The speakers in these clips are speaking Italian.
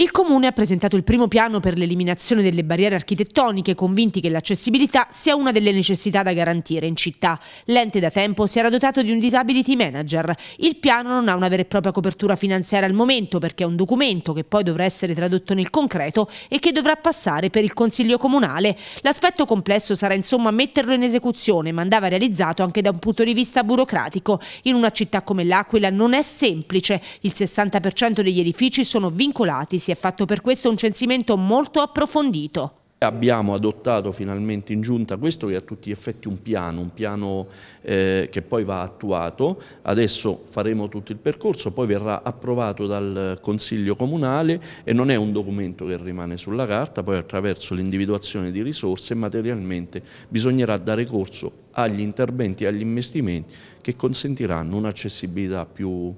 Il Comune ha presentato il primo piano per l'eliminazione delle barriere architettoniche, convinti che l'accessibilità sia una delle necessità da garantire in città. L'ente da tempo si era dotato di un disability manager. Il piano non ha una vera e propria copertura finanziaria al momento perché è un documento che poi dovrà essere tradotto nel concreto e che dovrà passare per il Consiglio Comunale. L'aspetto complesso sarà insomma metterlo in esecuzione, ma andava realizzato anche da un punto di vista burocratico. In una città come l'Aquila non è semplice. Il 60% degli edifici sono vincolati si è fatto per questo un censimento molto approfondito. Abbiamo adottato finalmente in giunta questo che è a tutti gli effetti un piano, un piano eh, che poi va attuato, adesso faremo tutto il percorso, poi verrà approvato dal Consiglio Comunale e non è un documento che rimane sulla carta, poi attraverso l'individuazione di risorse materialmente bisognerà dare corso agli interventi e agli investimenti che consentiranno un'accessibilità più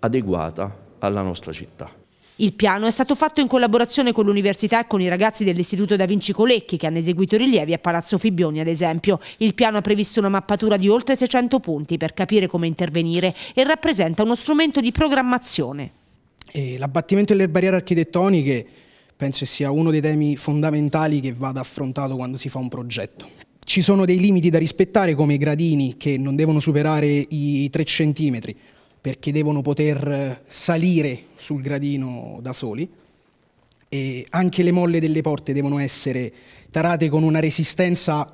adeguata alla nostra città. Il piano è stato fatto in collaborazione con l'università e con i ragazzi dell'Istituto Da Vinci Colecchi che hanno eseguito rilievi a Palazzo Fibbioni ad esempio. Il piano ha previsto una mappatura di oltre 600 punti per capire come intervenire e rappresenta uno strumento di programmazione. L'abbattimento delle barriere architettoniche penso sia uno dei temi fondamentali che vada affrontato quando si fa un progetto. Ci sono dei limiti da rispettare come i gradini che non devono superare i 3 cm, perché devono poter salire sul gradino da soli e anche le molle delle porte devono essere tarate con una resistenza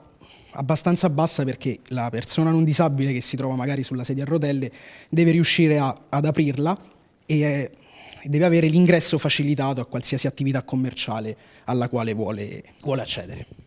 abbastanza bassa perché la persona non disabile che si trova magari sulla sedia a rotelle deve riuscire a, ad aprirla e eh, deve avere l'ingresso facilitato a qualsiasi attività commerciale alla quale vuole, vuole accedere.